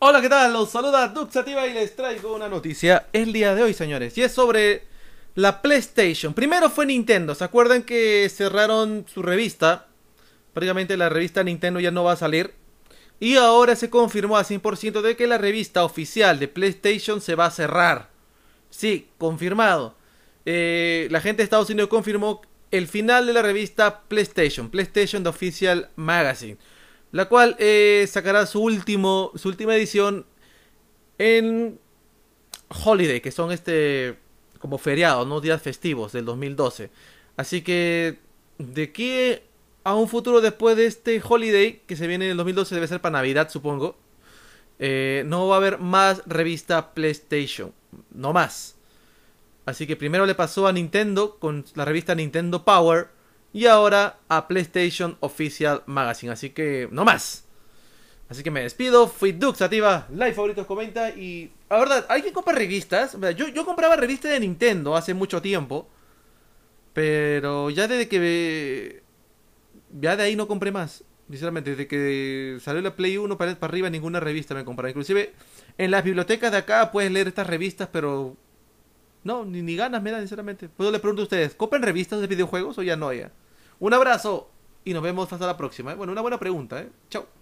Hola, ¿qué tal? Los saluda Duxativa y les traigo una noticia el día de hoy, señores. Y es sobre la PlayStation. Primero fue Nintendo. ¿Se acuerdan que cerraron su revista? Prácticamente la revista Nintendo ya no va a salir. Y ahora se confirmó a 100% de que la revista oficial de PlayStation se va a cerrar. Sí, confirmado. Eh, la gente de Estados Unidos confirmó el final de la revista PlayStation, PlayStation The Official Magazine la cual eh, sacará su, último, su última edición en Holiday, que son este como feriados, ¿no? días festivos del 2012. Así que de aquí a un futuro después de este Holiday, que se viene en el 2012, debe ser para Navidad, supongo. Eh, no va a haber más revista PlayStation. No más. Así que primero le pasó a Nintendo con la revista Nintendo Power. Y ahora a PlayStation Official Magazine. Así que no más. Así que me despido. Fui Duxativa, Like, Favoritos Comenta. Y la verdad, hay que comprar revistas. Yo, yo compraba revistas de Nintendo hace mucho tiempo. Pero ya desde que. Ya de ahí no compré más. Sinceramente, desde que salió la Play 1 para, arriba, ninguna revista me compraba. Inclusive en las bibliotecas de acá puedes leer estas revistas, pero. No, ni, ni ganas me da, sinceramente. Puedo le pregunto a ustedes: ¿compran revistas de videojuegos o ya no? Ya. Un abrazo y nos vemos hasta la próxima. ¿eh? Bueno, una buena pregunta. ¿eh? Chao.